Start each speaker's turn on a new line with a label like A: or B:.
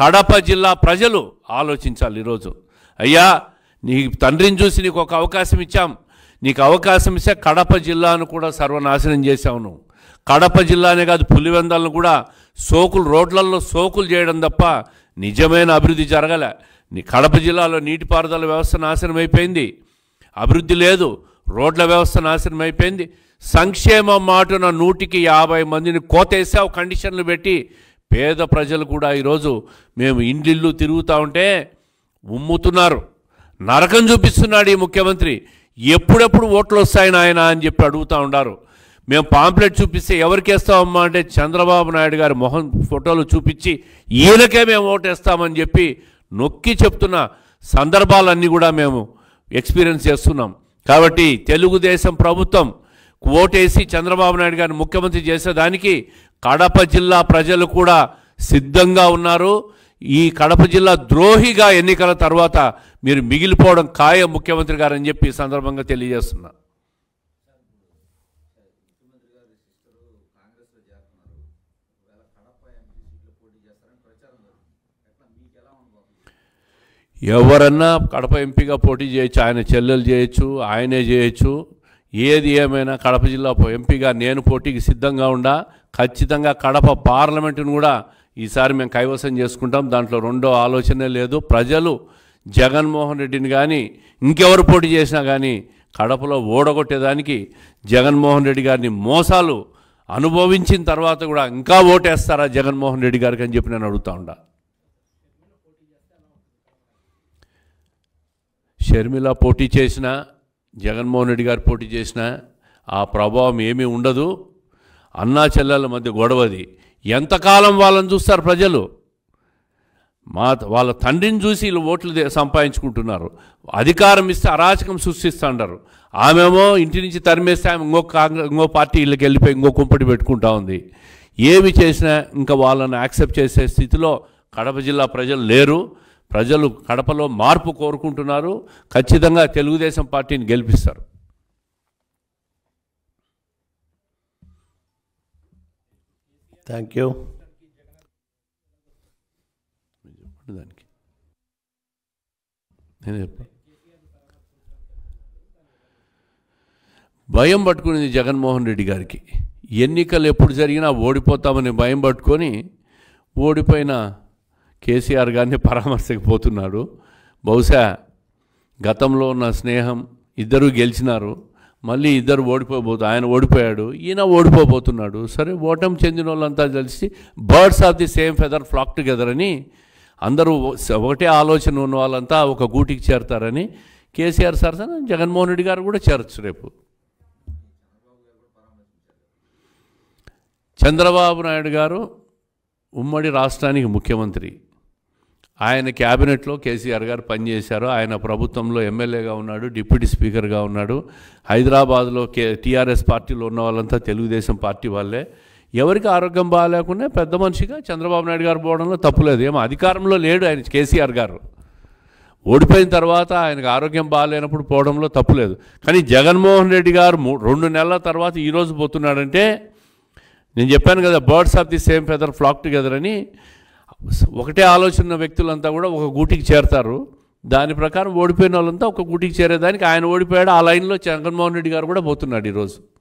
A: కడప జిల్లా ప్రజలు ఆలోచించాలి ఈరోజు అయ్యా నీ తండ్రిని చూసి నీకు ఒక అవకాశం ఇచ్చాం నీకు అవకాశం ఇస్తే కడప జిల్లాను కూడా సర్వనాశనం చేశావు నువ్వు కడప జిల్లానే కాదు పులివెందలను కూడా సోకులు రోడ్లలో సోకులు చేయడం తప్ప నిజమైన అభివృద్ధి జరగలే నీ కడప జిల్లాలో నీటిపారుదల వ్యవస్థ నాశనం అయిపోయింది అభివృద్ధి లేదు రోడ్ల వ్యవస్థ నాశనం అయిపోయింది సంక్షేమం మాటున నూటికి యాభై మందిని కోతేసావు కండిషన్లు పెట్టి పేద ప్రజలు కూడా ఈరోజు మేము ఇండ్లిల్లు తిరుగుతూ ఉంటే ఉమ్ముతున్నారు నరకం చూపిస్తున్నాడు ఈ ముఖ్యమంత్రి ఎప్పుడెప్పుడు ఓట్లు వస్తాయి నాయన అని చెప్పి అడుగుతూ ఉండారు మేము పాంప్లెట్ చూపిస్తే ఎవరికి వేస్తామమ్మా అంటే చంద్రబాబు నాయుడు గారి మొహం ఫోటోలు చూపించి ఈయనకే మేము ఓటేస్తామని చెప్పి నొక్కి చెప్తున్న సందర్భాలన్నీ కూడా మేము ఎక్స్పీరియన్స్ చేస్తున్నాం కాబట్టి తెలుగుదేశం ప్రభుత్వం ఓటేసి చంద్రబాబు నాయుడు గారిని ముఖ్యమంత్రి చేసేదానికి కడప జిల్లా ప్రజలు కూడా సిద్ధంగా ఉన్నారు ఈ కడప జిల్లా ద్రోహిగా ఎన్నికల తర్వాత మీరు మిగిలిపోవడం ఖాయం ముఖ్యమంత్రి గారు అని చెప్పి సందర్భంగా తెలియజేస్తున్నా ఎవరన్నా కడప ఎంపీగా పోటీ చేయొచ్చు ఆయన చెల్లెలు చేయొచ్చు ఆయనే చేయొచ్చు ఏది ఏమైనా కడప జిల్లా ఎంపీగా నేను పోటీకి సిద్ధంగా ఉండా ఖచ్చితంగా కడప పార్లమెంటును కూడా ఈసారి మేము కైవసం చేసుకుంటాం దాంట్లో రెండో ఆలోచనే లేదు ప్రజలు జగన్మోహన్ రెడ్డిని కానీ ఇంకెవరు పోటీ చేసినా కానీ కడపలో ఓడగొట్టేదానికి జగన్మోహన్ రెడ్డి గారిని మోసాలు అనుభవించిన తర్వాత కూడా ఇంకా ఓటేస్తారా జగన్మోహన్ రెడ్డి గారికి అని చెప్పి నేను అడుగుతా ఉండా షర్మిల పోటీ చేసినా జగన్మోహన్ రెడ్డి గారు పోటీ చేసిన ఆ ప్రభావం ఏమీ ఉండదు అన్నా చెల్లెల మధ్య గొడవది ఎంతకాలం వాళ్ళని చూస్తారు ప్రజలు మా వాళ్ళ తండ్రిని చూసి వీళ్ళు ఓట్లు సంపాదించుకుంటున్నారు అధికారం ఇస్తే అరాచకం సృష్టిస్తుంటారు ఆమెమో ఇంటి నుంచి తరిమేస్తే ఆమె ఇంకో కాంగ్రెస్ ఇంకో పార్టీ వీళ్ళకి వెళ్ళిపోయి ఇంకో కుంపటి పెట్టుకుంటా ఉంది ఏమి చేసినా ఇంకా వాళ్ళని యాక్సెప్ట్ చేసే స్థితిలో కడప జిల్లా ప్రజలు లేరు ప్రజలు కడపలో మార్పు కోరుకుంటున్నారు ఖచ్చితంగా తెలుగుదేశం పార్టీని గెలిపిస్తారు థ్యాంక్ యూ దానికి నేను భయం పట్టుకునేది జగన్మోహన్ రెడ్డి గారికి ఎన్నికలు ఎప్పుడు జరిగినా ఓడిపోతామని భయం పట్టుకొని ఓడిపోయిన కేసీఆర్ గారిని పరామర్శకపోతున్నాడు బహుశా గతంలో ఉన్న స్నేహం ఇద్దరు గెలిచినారు మళ్ళీ ఇద్దరు ఓడిపోబోతు ఆయన ఓడిపోయాడు ఈయన ఓడిపోబోతున్నాడు సరే ఓటం చెందిన వాళ్ళంతా కలిసి birds of the same feather flock together అని అందరూ ఒకటే ఆలోచన ఉన్న వాళ్ళంతా ఒక గూటికి చేరతారని కేసీఆర్ సార్ సార్ జగన్మోహన్ రెడ్డి గారు కూడా చేరచ్చు రేపు చంద్రబాబు నాయుడు గారు ఉమ్మడి రాష్ట్రానికి ముఖ్యమంత్రి ఆయన క్యాబినెట్లో కేసీఆర్ గారు పనిచేశారు ఆయన ప్రభుత్వంలో ఎమ్మెల్యేగా ఉన్నాడు డిప్యూటీ స్పీకర్గా ఉన్నాడు హైదరాబాద్లో కే టీఆర్ఎస్ పార్టీలో ఉన్న వాళ్ళంతా తెలుగుదేశం పార్టీ వాళ్ళే ఎవరికి ఆరోగ్యం బాగాలేకుండా పెద్ద మనిషిగా చంద్రబాబు నాయుడు గారు పోవడంలో తప్పులేదు ఏమో అధికారంలో లేడు ఆయన కేసీఆర్ గారు ఓడిపోయిన తర్వాత ఆయనకు ఆరోగ్యం బాగాలేనప్పుడు పోవడంలో తప్పులేదు కానీ జగన్మోహన్ రెడ్డి గారు రెండు నెలల తర్వాత ఈరోజు పోతున్నాడంటే నేను చెప్పాను కదా birds of the same feather flock together అని ఒకటే ఆలోచన వ్యక్తులంతా కూడా ఒక గూటికి చేరతారు దాని ప్రకారం ఓడిపోయిన వాళ్ళంతా ఒక గూటికి చేరేదానికి ఆయన ఓడిపోయాడు ఆ లైన్లో జగన్మోహన్ రెడ్డి గారు కూడా పోతున్నాడు ఈరోజు